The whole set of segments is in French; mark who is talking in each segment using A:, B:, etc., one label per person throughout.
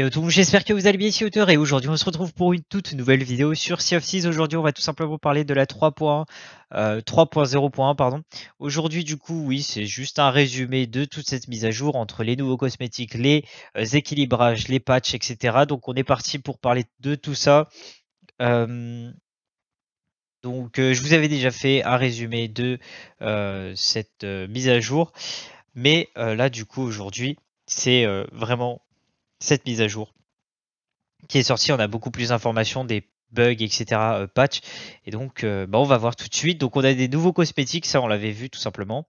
A: Euh, j'espère que vous allez bien ici auteur et aujourd'hui on se retrouve pour une toute nouvelle vidéo sur Sea of Thieves. Aujourd'hui on va tout simplement parler de la 3.0.1 euh, pardon. Aujourd'hui du coup oui c'est juste un résumé de toute cette mise à jour entre les nouveaux cosmétiques, les euh, équilibrages, les patchs etc. Donc on est parti pour parler de tout ça. donc je vous avais déjà fait un résumé de cette mise à jour mais là du coup aujourd'hui c'est vraiment cette mise à jour qui est sortie. On a beaucoup plus d'informations des bugs, etc. Euh, patch. Et donc, euh, bah, on va voir tout de suite. Donc, on a des nouveaux cosmétiques, ça on l'avait vu tout simplement.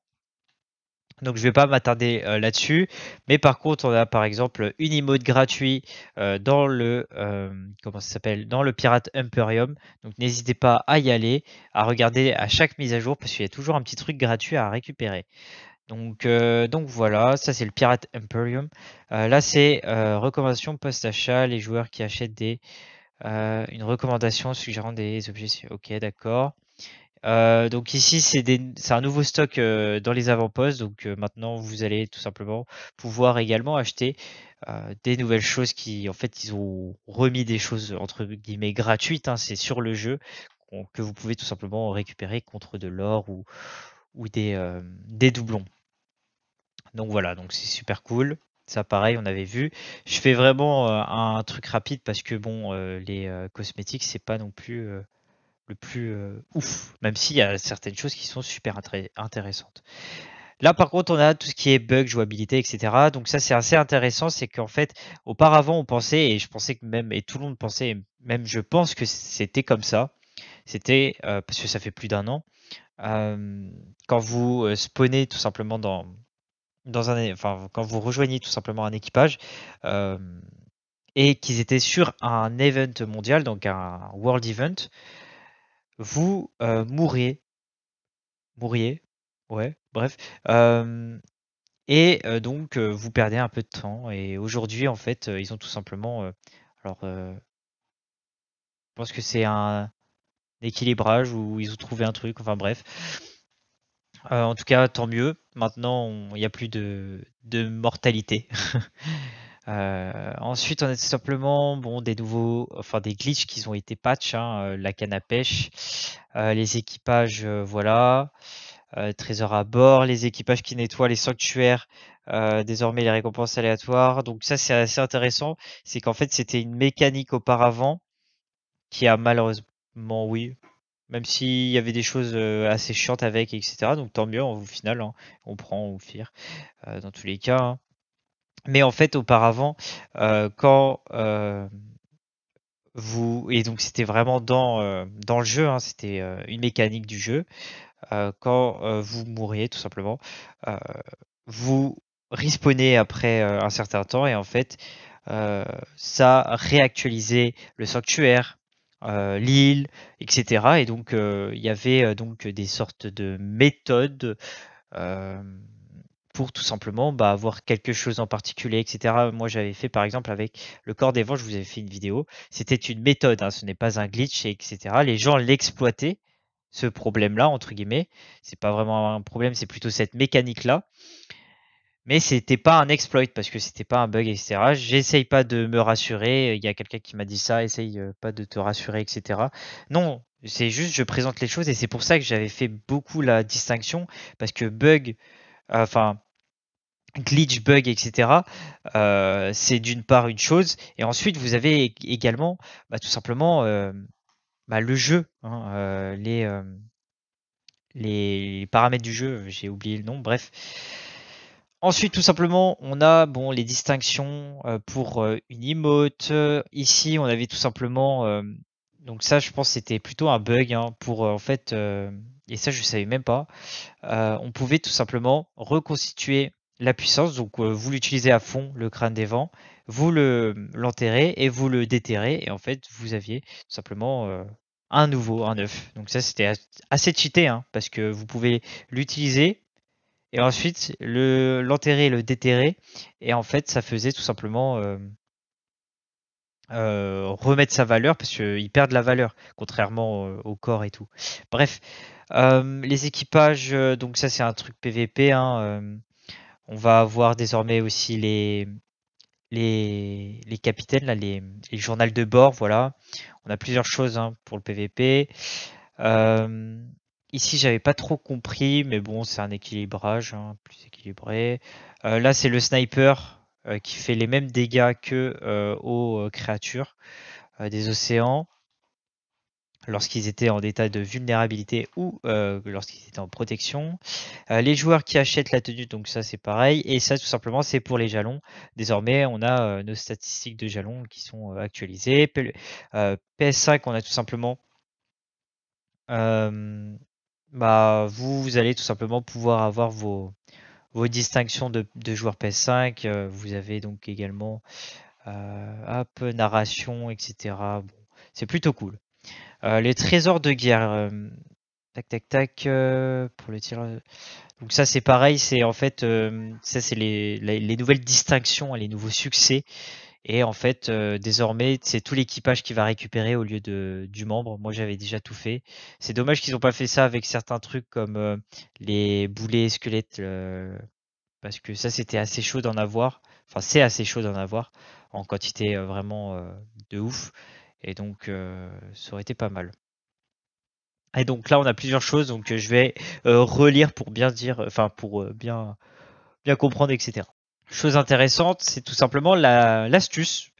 A: Donc je ne vais pas m'attarder euh, là-dessus. Mais par contre, on a par exemple une emote gratuit dans le comment ça s'appelle dans le Pirate Imperium. Donc n'hésitez pas à y aller, à regarder à chaque mise à jour, parce qu'il y a toujours un petit truc gratuit à récupérer. Donc, euh, donc voilà, ça c'est le Pirate Imperium. Euh, là c'est euh, recommandation post-achat, les joueurs qui achètent des, euh, une recommandation suggérant des objets. Ok, d'accord. donc ici c'est un nouveau stock dans les avant-postes. Donc maintenant vous allez tout simplement pouvoir également acheter des nouvelles choses qui en fait ils ont remis des choses entre guillemets gratuites. Hein. c'est sur le jeu que vous pouvez tout simplement récupérer contre de l'or ou, ou des, des doublons. Donc voilà, donc c'est super cool. Ça, pareil, on avait vu. Je fais vraiment euh, un truc rapide parce que bon, euh, les euh, cosmétiques, c'est pas non plus le plus ouf, même s'il y a certaines choses qui sont super intéressantes. Là, par contre, on a tout ce qui est bug, jouabilité, etc. Donc ça, c'est assez intéressant. C'est qu'en fait, auparavant, on pensait, et je pensais que même, et tout le monde pensait, même je pense que c'était comme ça. C'était, parce que ça fait plus d'un an, quand vous spawnez tout simplement dans, un, quand vous rejoignez tout simplement un équipage et qu'ils étaient sur un event mondial, donc un world event, vous euh, mouriez mourriez. ouais, bref. et euh, donc, euh, vous perdez un peu de temps. Et aujourd'hui, en fait, ils ont tout simplement. alors, je pense que c'est un équilibrage où ils ont trouvé un truc, enfin bref. Euh, en tout cas, tant mieux. Maintenant, il n'y a plus de, mortalité. Euh, ensuite, on a simplement bon, des nouveaux, enfin des glitches qui ont été patch, hein, euh, la canne à pêche, les équipages, voilà, trésor à bord, les équipages qui nettoient les sanctuaires, désormais les récompenses aléatoires. Donc ça, c'est assez intéressant. C'est qu'en fait, c'était une mécanique auparavant qui a malheureusement, oui, même s'il y avait des choses euh, assez chiantes avec, etc. Donc tant mieux, au final, hein. on prend ou fire, euh, dans tous les cas. Hein. Mais en fait, auparavant, euh, quand vous. Et donc, c'était vraiment dans, dans le jeu, hein, c'était une mécanique du jeu. quand vous mouriez, tout simplement, vous respawnez après un certain temps et en fait, ça réactualisait le sanctuaire, euh, Lille, etc. Et donc euh, il y avait euh, donc des sortes de méthodes pour tout simplement bah, avoir quelque chose en particulier, etc. Moi, j'avais fait par exemple avec le corps des vents, je vous avais fait une vidéo. C'était une méthode, hein, ce n'est pas un glitch, etc. Les gens l'exploitaient, ce problème-là, entre guillemets. C'est pas vraiment un problème, c'est plutôt cette mécanique-là. Mais c'était pas un exploit parce que c'était pas un bug, etc. J'essaye pas de me rassurer. Il y a quelqu'un qui m'a dit ça, essaye euh, pas de te rassurer, etc. Non, c'est juste je présente les choses et c'est pour ça que j'avais fait beaucoup la distinction parce que bug, enfin glitch, bug, etc. Euh, c'est d'une part une chose et ensuite vous avez également bah, tout simplement euh, bah, le jeu, hein, les paramètres du jeu, j'ai oublié le nom, bref. Ensuite, tout simplement, on a bon les distinctions euh, pour euh, une emote. Ici, on avait tout simplement euh, donc ça, je pense, c'était plutôt un bug hein, pour en fait. et ça, je savais même pas. on pouvait tout simplement reconstituer la puissance. Donc vous l'utilisez à fond, le crâne des vents, vous le l'enterrez et vous le déterrez. Et en fait, vous aviez tout simplement un nouveau, un neuf. Donc ça, c'était assez cheaté hein, parce que vous pouvez l'utiliser et ensuite le l'enterrer et le déterrer. Et en fait, ça faisait tout simplement euh, euh, remettre sa valeur parce qu'ils perdent la valeur, contrairement au corps et tout. Bref, euh, les équipages, donc ça c'est un truc PVP. Hein, on va avoir désormais aussi les, les, les capitaines, les, les journaux de bord, voilà. On a plusieurs choses hein, pour le PVP. Euh, Ici, j'avais pas trop compris, mais bon, c'est un équilibrage, hein, plus équilibré. Euh, là, c'est le sniper euh, qui fait les mêmes dégâts que euh, aux créatures des océans lorsqu'ils étaient en état de vulnérabilité ou lorsqu'ils étaient en protection. les joueurs qui achètent la tenue, donc ça c'est pareil. Et ça tout simplement c'est pour les jalons. Désormais on a nos statistiques de jalons qui sont actualisées. PS5 on a tout simplement bah, vous, allez tout simplement pouvoir avoir vos, distinctions de, de joueurs PS5. Euh, vous avez donc également euh, narration, etc. Bon, c'est plutôt cool. Euh, les trésors de guerre. Euh, tac, tac, tac. pour le tir. Donc ça, c'est pareil. C'est en fait, c'est les, nouvelles distinctions, les nouveaux succès et en fait, euh, désormais, c'est tout l'équipage qui va récupérer au lieu de, du membre. Moi, j'avais déjà tout fait. C'est dommage qu'ils n'ont pas fait ça avec certains trucs comme euh, les boulets squelettes, euh, parce que ça, c'était assez chaud d'en avoir. Enfin, c'est assez chaud d'en avoir en quantité vraiment de ouf. Et donc, ça aurait été pas mal. Et donc là, on a plusieurs choses. Donc, je vais relire pour bien dire, enfin, pour bien, bien comprendre, etc. Chose intéressante, c'est tout simplement l'astuce.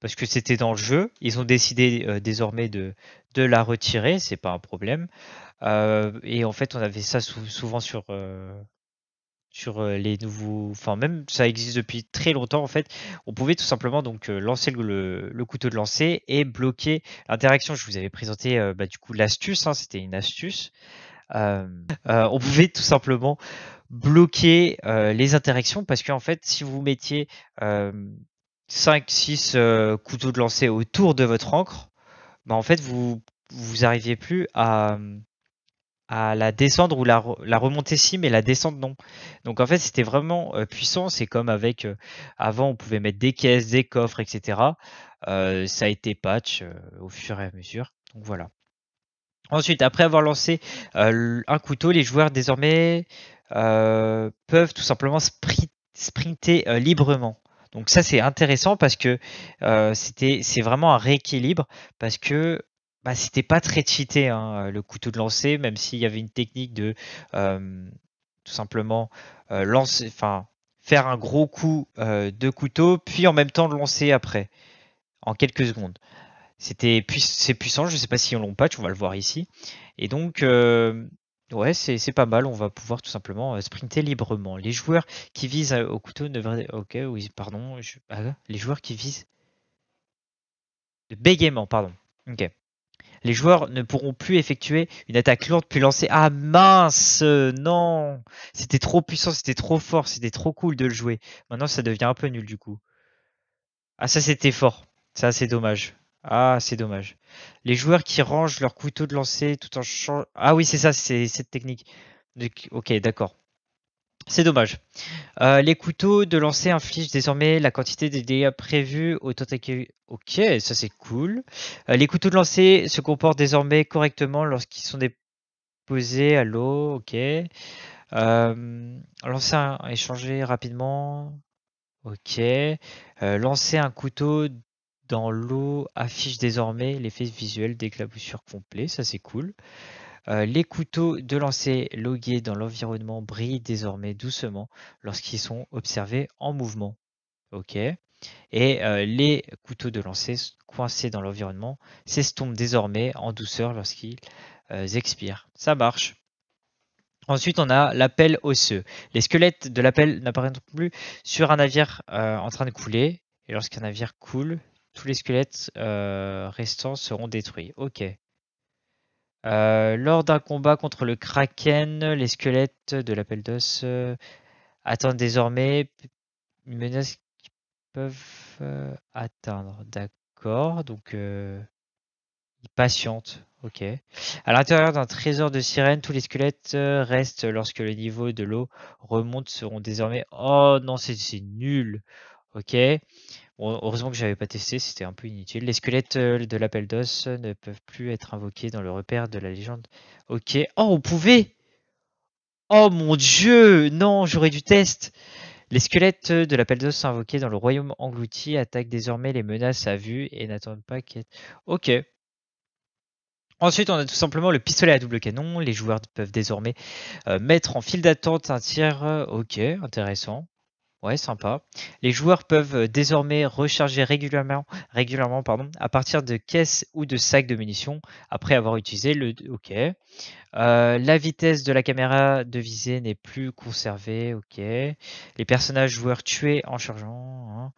A: parce que c'était dans le jeu. Ils ont décidé euh, désormais de, de, la retirer, c'est pas un problème. Euh, et en fait, on avait ça souvent sur, euh, sur les nouveaux. Enfin, même ça existe depuis très longtemps en fait. On pouvait tout simplement donc lancer le, couteau de lancer et bloquer l'interaction. Je vous avais présenté bah, du coup l'astuce, hein, c'était une astuce. on pouvait tout simplement bloquer euh, les interactions parce qu'en fait, si vous mettiez 5-6 euh, euh, couteaux de lancer autour de votre encre, bah, en fait, vous vous arriviez plus à, à la descendre ou la, la remonter si, mais la descendre non. Donc en fait, c'était vraiment puissant. C'est comme avec avant, on pouvait mettre des caisses, des coffres, etc. ça a été patch au fur et à mesure. Donc voilà. Ensuite, après avoir lancé un couteau, les joueurs désormais euh, peuvent tout simplement sprinter euh, librement. Donc ça c'est intéressant parce que euh, c'était c'est vraiment un rééquilibre parce que bah, c'était pas très cheaté hein, le couteau de lancer même s'il y avait une technique de tout simplement lancer enfin faire un gros coup de couteau puis en même temps de lancer après en quelques secondes c'était c'est puissant je sais pas si on l'ont patch on va le voir ici et donc Ouais, c'est pas mal. On va pouvoir tout simplement, euh, sprinter librement. Les joueurs qui visent, euh, au couteau ne devraient OK, oui, pardon, ah, les joueurs qui visent Le bégaiement, pardon. OK. Les joueurs ne pourront plus effectuer une attaque lourde puis lancer ah mince, non! C'était trop puissant, c'était trop fort, c'était trop cool de le jouer. Maintenant, ça devient un peu nul, du coup. Ah ça, c'était fort. Ça, c'est dommage. Ah, c'est dommage. Les joueurs qui rangent leur couteau de lancer tout en changeant. Ah oui, c'est ça, c'est cette technique. ok, d'accord. C'est dommage. Euh, les couteaux de lancer infligent désormais la quantité de dégâts prévus au total. Ok, ça c'est cool. Euh, les couteaux de lancer se comportent désormais correctement lorsqu'ils sont déposés à l'eau. Ok. Euh, lancer un... échanger rapidement. Ok. lancer un couteau dans l'eau affiche désormais l'effet visuel d'éclaboussure complet, ça c'est cool. Euh, les couteaux de lancer logués dans l'environnement brillent désormais doucement lorsqu'ils sont observés en mouvement. Ok. Et euh, les couteaux de lancer coincés dans l'environnement s'estompent désormais en douceur lorsqu'ils euh, expirent. Ça marche. Ensuite, on a l'appel osseux. Les squelettes de l'appel n'apparaissent plus sur un navire en train de couler. Et lorsqu'un navire coule, tous les squelettes euh, restants seront détruits. Ok. Euh, lors d'un combat contre le Kraken, les squelettes de l'appel d'os euh, attendent désormais une menace qu'ils peuvent atteindre. D'accord, donc ils patientent. Ok. À l'intérieur d'un trésor de sirène, tous les squelettes restent lorsque le niveau de l'eau remonte seront désormais. Oh non, c'est nul. Ok heureusement que j'avais pas testé, c'était un peu inutile. Les squelettes euh, de l'appel d'os euh, ne peuvent plus être invoqués dans le repère de la légende. Ok. Oh, on pouvait Oh mon dieu Non, j'aurais dû test Les squelettes euh, de l'appel d'os invoqués dans le royaume englouti attaquent désormais les menaces à vue et n'attendent pas qu'elles... Ok. Ensuite, on a tout simplement le pistolet à double canon. Les joueurs peuvent désormais mettre en file d'attente un tir. Ok, intéressant. Ouais, sympa. Les joueurs peuvent euh, désormais recharger régulièrement, régulièrement pardon, à partir de caisses ou de sacs de munitions après avoir utilisé le OK. Euh, la vitesse de la caméra de visée n'est plus conservée. OK. Les personnages joueurs tués en chargeant hein,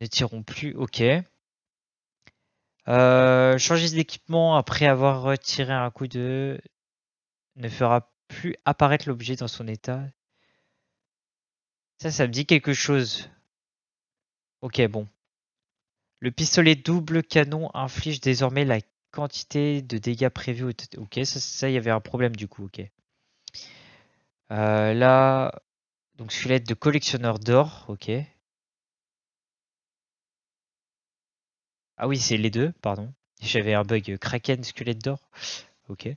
A: ne tireront plus. OK. Euh, changer d'équipement après avoir retiré un coup de ne fera plus apparaître l'objet dans son état ça, ça me dit quelque chose. Ok, bon. Le pistolet double canon inflige désormais la quantité de dégâts prévus. Ok, ça, il y avait un problème du coup. Ok. Euh, là, donc squelette de collectionneur d'or. Ok. Ah oui, c'est les deux, pardon. J'avais un bug Kraken, squelette d'or. Ok.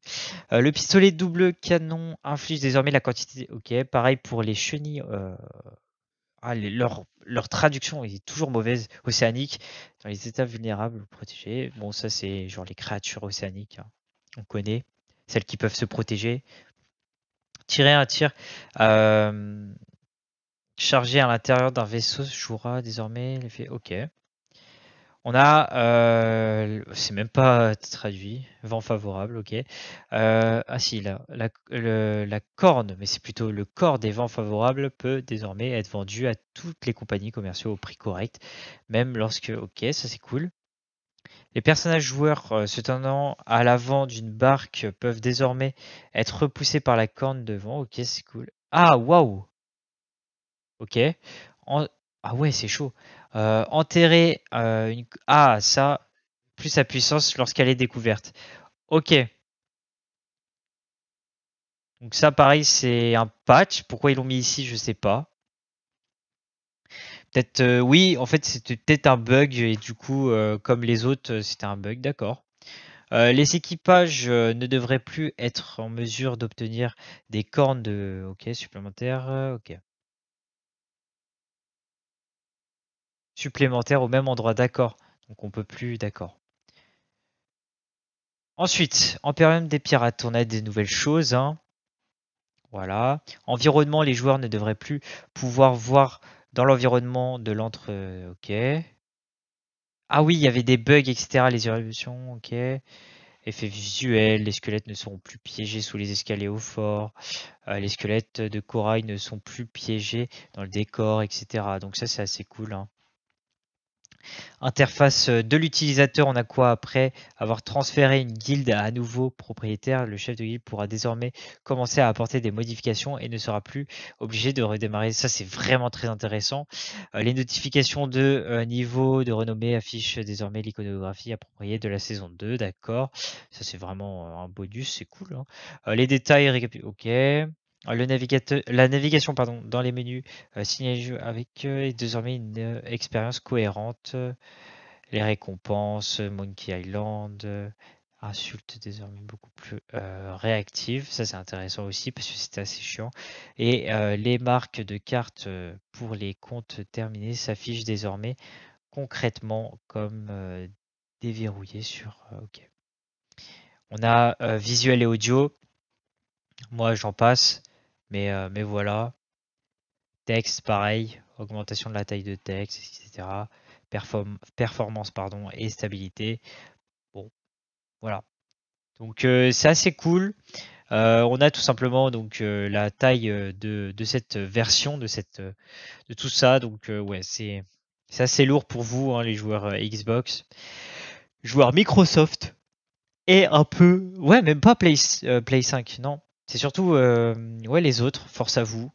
A: Euh, le pistolet double canon inflige désormais la quantité. Ok. Pareil pour les chenilles. Euh, ah, leur, traduction est toujours mauvaise. Océanique dans les états vulnérables ou protégés. Bon, ça c'est genre les créatures océaniques. Hein, on connaît celles qui peuvent se protéger. Tirer un tir euh, chargé à l'intérieur d'un vaisseau jouera désormais l'effet. Ok. On a, euh, c'est même pas traduit, vent favorable, ok. Euh, ah si, la, corne, mais c'est plutôt le corps des vents favorables peut désormais être vendu à toutes les compagnies commerciales au prix correct, même lorsque, ok, ça c'est cool. Les personnages joueurs euh, se tenant à l'avant d'une barque peuvent désormais être repoussés par la corne devant, ok, c'est cool. Ah, waouh Ok. Ah ouais, c'est chaud. Euh, enterrer euh, une ah, ça, plus sa puissance lorsqu'elle est découverte. Ok. Donc ça, pareil, c'est un patch. Pourquoi ils l'ont mis ici, je sais pas. Peut-être, euh, oui, en fait, c'était peut-être un bug et du coup, comme les autres, c'était un bug, d'accord. les équipages ne devraient plus être en mesure d'obtenir des cornes de... Ok, supplémentaires, ok. supplémentaires au même endroit. D'accord. Donc on peut plus, d'accord. Ensuite, en période des pirates, on a des nouvelles choses. Hein. Voilà. Environnement, les joueurs ne devraient plus pouvoir voir dans l'environnement de l'entre... Euh, ok. Ah oui, il y avait des bugs, etc. Les évolutions, ok. Effets visuels, les squelettes ne seront plus piégés sous les escaliers au fort. Euh, les squelettes de corail ne sont plus piégés dans le décor, etc. Donc ça, c'est assez cool. Hein. Interface euh, de l'utilisateur, on a quoi après avoir transféré une guilde à nouveau propriétaire Le chef de guilde pourra désormais commencer à apporter des modifications et ne sera plus obligé de redémarrer. Ça, c'est vraiment très intéressant. Euh, les notifications de euh, niveau de renommée affichent désormais l'iconographie appropriée de la saison 2. D'accord. Ça, c'est vraiment un bonus. C'est cool. Hein. les détails, récap... ok la navigation pardon, dans les menus euh, avec est euh, désormais une euh, expérience cohérente. Euh, les récompenses, Monkey Island, insulte désormais beaucoup plus réactive. Ça, c'est intéressant aussi parce que c'est assez chiant. Et les marques de cartes pour les comptes terminés s'affichent désormais concrètement comme déverrouillées sur OK. On a visuel et audio. Moi, j'en passe. Euh, mais, voilà. Texte, pareil, augmentation de la taille de texte, etc. performance pardon, et stabilité. Bon, voilà. Donc euh, c'est assez cool. Euh, on a tout simplement donc la taille de, cette version de cette de tout ça. Donc ouais, c'est assez lourd pour vous hein, les joueurs Xbox, joueurs Microsoft et un peu ouais même pas Play Play 5 non c'est surtout euh, ouais, les autres, force à vous.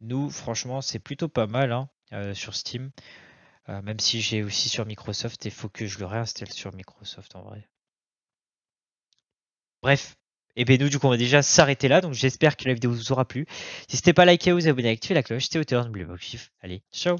A: Nous, franchement, c'est plutôt pas mal hein, euh, sur Steam. Euh, même si j'ai aussi sur Microsoft, il faut que je le réinstalle sur Microsoft en vrai. Bref, et eh bien nous, du coup, on va déjà s'arrêter là. Donc j'espère que la vidéo vous aura plu. Si ce n'était pas liker, vous abonner, activer la cloche. C'était Auteur de Blue Allez, ciao